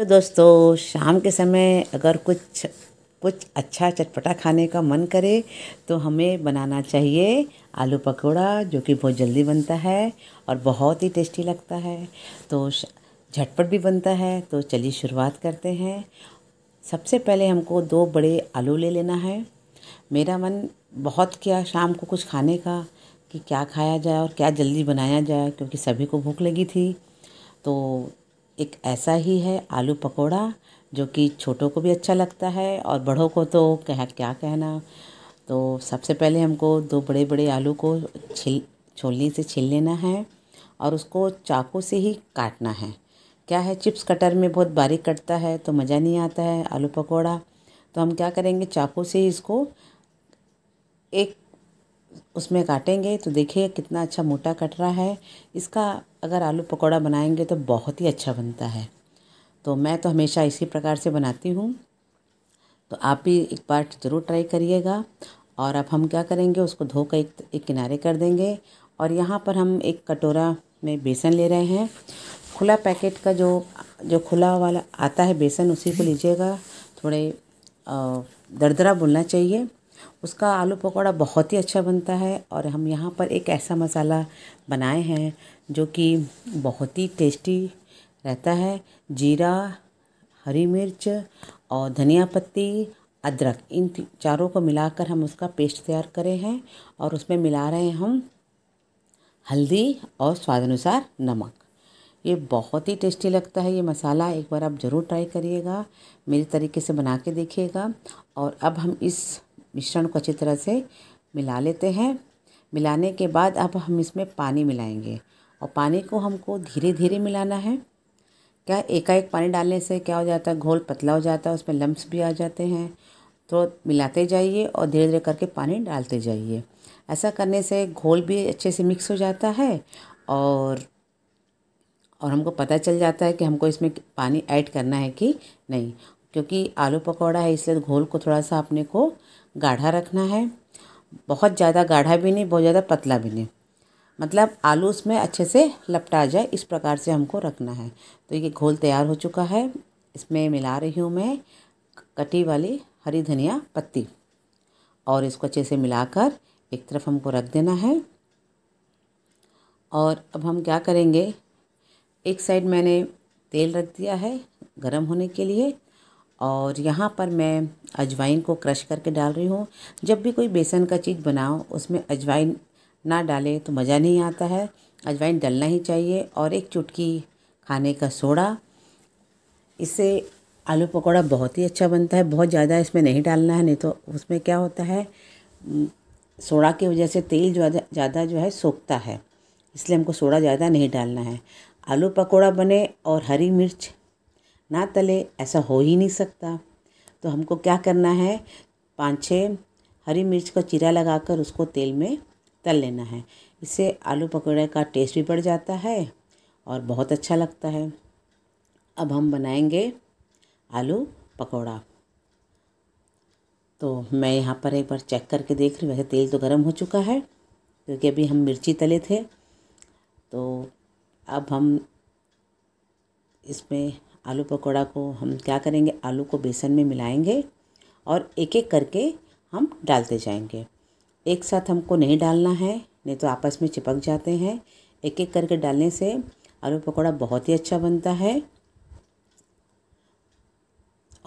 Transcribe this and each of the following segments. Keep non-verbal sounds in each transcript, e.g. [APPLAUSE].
hello दोस्तों शाम के समय अगर कुछ कुछ अच्छा चटपटा खाने का मन करे तो हमें बनाना चाहिए आलू पकौड़ा जो कि बहुत जल्दी बनता है और बहुत ही टेस्टी लगता है तो झटपट भी बनता है तो चलिए शुरुआत करते हैं सबसे पहले हमको दो बड़े आलू ले लेना है मेरा मन बहुत किया शाम को कुछ खाने का कि क्या खाया जाए और क्या जल्दी बनाया जाए क्योंकि सभी को भूख लगी थी तो एक ऐसा ही है आलू पकौड़ा जो कि छोटों को भी अच्छा लगता है और बड़ों को तो कह क्या कहना तो सबसे पहले हमको दो बड़े बड़े आलू को छिल छोलनी से छिल लेना है और उसको चाकू से ही काटना है क्या है चिप्स कटर में बहुत बारीक कटता है तो मज़ा नहीं आता है आलू पकौड़ा तो हम क्या करेंगे चाकू से इसको एक उसमें काटेंगे तो देखिए कितना अच्छा मोटा कट रहा है इसका अगर आलू पकौड़ा बनाएंगे तो बहुत ही अच्छा बनता है तो मैं तो हमेशा इसी प्रकार से बनाती हूँ तो आप भी एक बार ज़रूर ट्राई करिएगा और अब हम क्या करेंगे उसको धोकर एक, एक किनारे कर देंगे और यहाँ पर हम एक कटोरा में बेसन ले रहे हैं खुला पैकेट का जो जो खुला वाला आता है बेसन उसी को लीजिएगा थोड़े दरदरा बोलना चाहिए उसका आलू पकौड़ा बहुत ही अच्छा बनता है और हम यहाँ पर एक ऐसा मसाला बनाए हैं जो कि बहुत ही टेस्टी रहता है जीरा हरी मिर्च और धनिया पत्ती अदरक इन चारों को मिलाकर हम उसका पेस्ट तैयार करें हैं और उसमें मिला रहे हैं हम हल्दी और स्वाद अनुसार नमक ये बहुत ही टेस्टी लगता है ये मसाला एक बार आप ज़रूर ट्राई करिएगा मेरे तरीके से बना के देखिएगा और अब हम इस मिश्रण को अच्छी तरह से मिला लेते हैं मिलाने के बाद अब हम इसमें पानी मिलाएंगे और पानी को हमको धीरे धीरे मिलाना है क्या एकाएक पानी डालने से क्या हो जाता है घोल पतला हो जाता है उसमें लम्ब्स भी आ जाते हैं तो मिलाते जाइए और धीरे धीरे करके पानी डालते जाइए ऐसा करने से घोल भी अच्छे से मिक्स हो जाता है और और हमको पता चल जाता है कि हमको इसमें पानी ऐड करना है कि नहीं क्योंकि आलू पकौड़ा है इसलिए घोल को थोड़ा सा अपने को गाढ़ा रखना है बहुत ज़्यादा गाढ़ा भी नहीं बहुत ज़्यादा पतला भी नहीं मतलब आलू उसमें अच्छे से लपटा जाए इस प्रकार से हमको रखना है तो ये घोल तैयार हो चुका है इसमें मिला रही हूँ मैं कटी वाली हरी धनिया पत्ती और इसको अच्छे से मिलाकर एक तरफ हमको रख देना है और अब हम क्या करेंगे एक साइड मैंने तेल रख दिया है गरम होने के लिए और यहाँ पर मैं अजवाइन को क्रश करके डाल रही हूँ जब भी कोई बेसन का चीज़ बनाओ उसमें अजवाइन ना डालें तो मज़ा नहीं आता है अजवाइन डालना ही चाहिए और एक चुटकी खाने का सोडा इससे आलू पकौड़ा बहुत ही अच्छा बनता है बहुत ज़्यादा इसमें नहीं डालना है नहीं तो उसमें क्या होता है सोडा की वजह से तेल ज़्यादा ज़्यादा जो है सोखता है इसलिए हमको सोडा ज़्यादा नहीं डालना है आलू पकौड़ा बने और हरी मिर्च ना तले ऐसा हो ही नहीं सकता तो हमको क्या करना है पाँच छः हरी मिर्च का चीरा लगाकर उसको तेल में तल लेना है इससे आलू पकौड़े का टेस्ट भी बढ़ जाता है और बहुत अच्छा लगता है अब हम बनाएंगे आलू पकौड़ा तो मैं यहाँ पर एक बार चेक करके देख रही वैसे तेल तो गर्म हो चुका है क्योंकि अभी हम मिर्ची तले थे तो अब हम इसमें आलू पकौड़ा को हम क्या करेंगे आलू को बेसन में मिलाएंगे और एक एक करके हम डालते जाएंगे एक साथ हमको नहीं डालना है नहीं तो आपस में चिपक जाते हैं एक एक करके डालने से आलू पकौड़ा बहुत ही अच्छा बनता है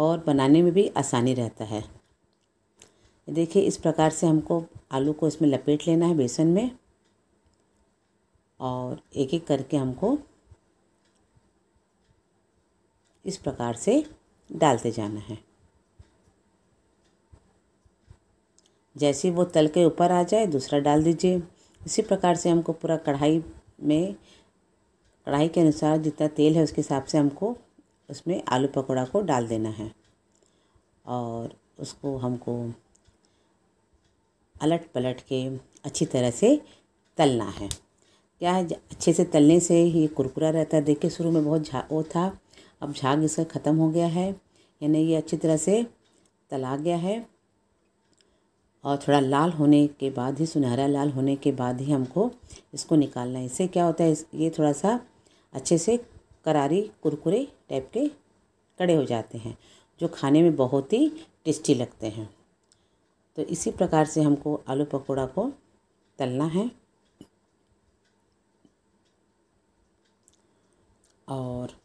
और बनाने में भी आसानी रहता है देखिए इस प्रकार से हमको आलू को इसमें लपेट लेना है बेसन में और एक एक करके हमको इस प्रकार से डालते जाना है जैसे वो तल के ऊपर आ जाए दूसरा डाल दीजिए इसी प्रकार से हमको पूरा कढ़ाई में कढ़ाई के अनुसार जितना तेल है उसके हिसाब से हमको उसमें आलू पकौड़ा को डाल देना है और उसको हमको अलट पलट के अच्छी तरह से तलना है क्या है अच्छे से तलने से ही कुरकुरा रहता है देखिए शुरू में बहुत झा वो था अब झाग इसका ख़त्म हो गया है यानी ये अच्छी तरह से तला गया है और थोड़ा लाल होने के बाद ही सुनहरा लाल होने के बाद ही हमको इसको निकालना है इससे क्या होता है ये थोड़ा सा अच्छे से करारी कुरकुरे टाइप के कड़े हो जाते हैं जो खाने में बहुत ही टेस्टी लगते हैं तो इसी प्रकार से हमको आलू पकौड़ा को तलना है और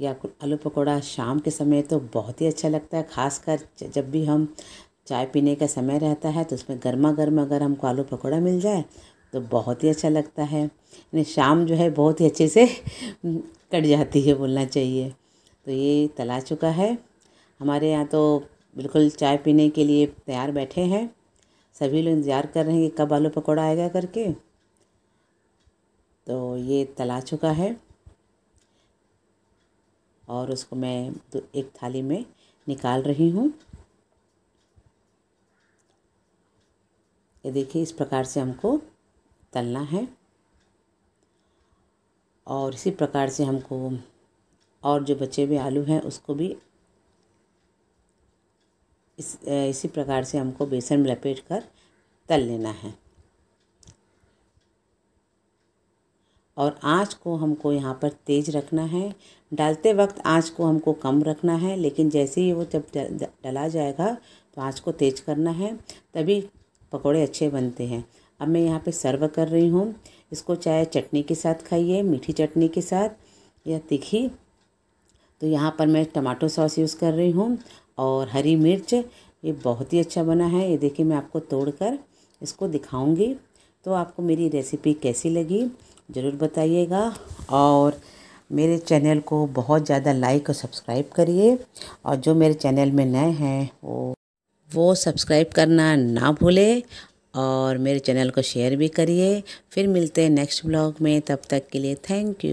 या आलू पकौड़ा शाम के समय तो बहुत ही अच्छा लगता है खासकर जब भी हम चाय पीने का समय रहता है तो उसमें गर्मा गर्म अगर हमको आलू पकौड़ा मिल जाए तो बहुत ही अच्छा लगता है यानी शाम जो है बहुत ही अच्छे से [LAUGHS] कट जाती है बोलना चाहिए तो ये तला चुका है हमारे यहाँ तो बिल्कुल चाय पीने के लिए तैयार बैठे हैं सभी लोग इंतज़ार कर रहे हैं कि कब आलू पकौड़ा आएगा करके तो ये तला चुका है और उसको मैं तो एक थाली में निकाल रही हूँ ये देखिए इस प्रकार से हमको तलना है और इसी प्रकार से हमको और जो बचे हुए आलू हैं उसको भी इस इसी प्रकार से हमको बेसन में लपेट कर तल लेना है और आँच को हमको यहाँ पर तेज़ रखना है डालते वक्त आँच को हमको कम रखना है लेकिन जैसे ही वो जब डला जाएगा तो आँच को तेज़ करना है तभी पकोड़े अच्छे बनते हैं अब मैं यहाँ पे सर्व कर रही हूँ इसको चाहे चटनी के साथ खाइए मीठी चटनी के साथ या तीखी तो यहाँ पर मैं टमाटो सॉस यूज़ कर रही हूँ और हरी मिर्च ये बहुत ही अच्छा बना है ये देखिए मैं आपको तोड़ कर इसको दिखाऊँगी तो आपको मेरी रेसिपी कैसी लगी ज़रूर बताइएगा और मेरे चैनल को बहुत ज़्यादा लाइक और सब्सक्राइब करिए और जो मेरे चैनल में नए हैं वो वो सब्सक्राइब करना ना भूले और मेरे चैनल को शेयर भी करिए फिर मिलते हैं नेक्स्ट ब्लॉग में तब तक के लिए थैंक यू